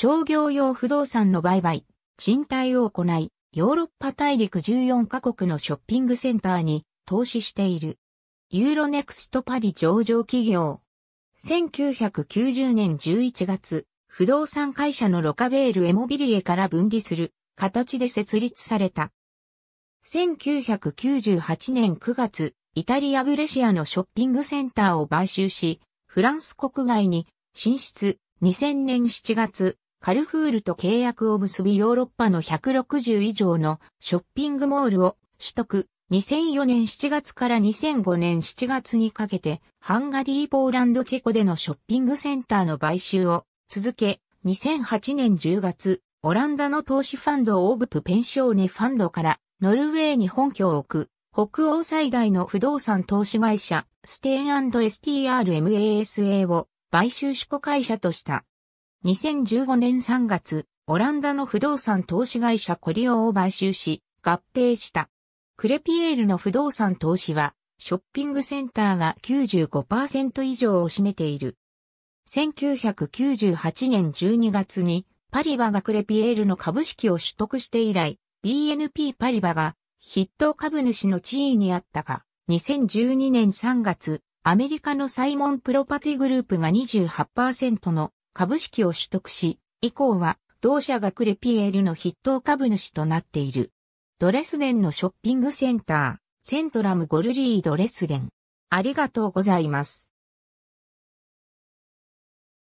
商業用不動産の売買、賃貸を行い、ヨーロッパ大陸14カ国のショッピングセンターに投資している。ユーロネクストパリ上場企業。1990年11月、不動産会社のロカベールエモビリエから分離する形で設立された。1998年9月、イタリア・ブレシアのショッピングセンターを買収し、フランス国外に進出。2000年7月、カルフールと契約を結びヨーロッパの160以上のショッピングモールを取得。2004年7月から2005年7月にかけて、ハンガリー・ポーランド・チェコでのショッピングセンターの買収を続け、2008年10月、オランダの投資ファンドオーブプペンショーネファンドからノルウェーに本拠を置く、北欧最大の不動産投資会社、ステーン &STRMASA を買収主顧会社とした。2015年3月、オランダの不動産投資会社コリオを買収し、合併した。クレピエールの不動産投資は、ショッピングセンターが95%以上を占めている。1998年12月にパリバがクレピエールの株式を取得して以来、BNP パリバが筆頭株主の地位にあったが、2012年3月、アメリカのサイモンプロパティグループが28%の株式を取得し、以降は同社がクレピエールの筆頭株主となっている。ドレスデンのショッピングセンター、セントラムゴルリードレスデン。ありがとうございます。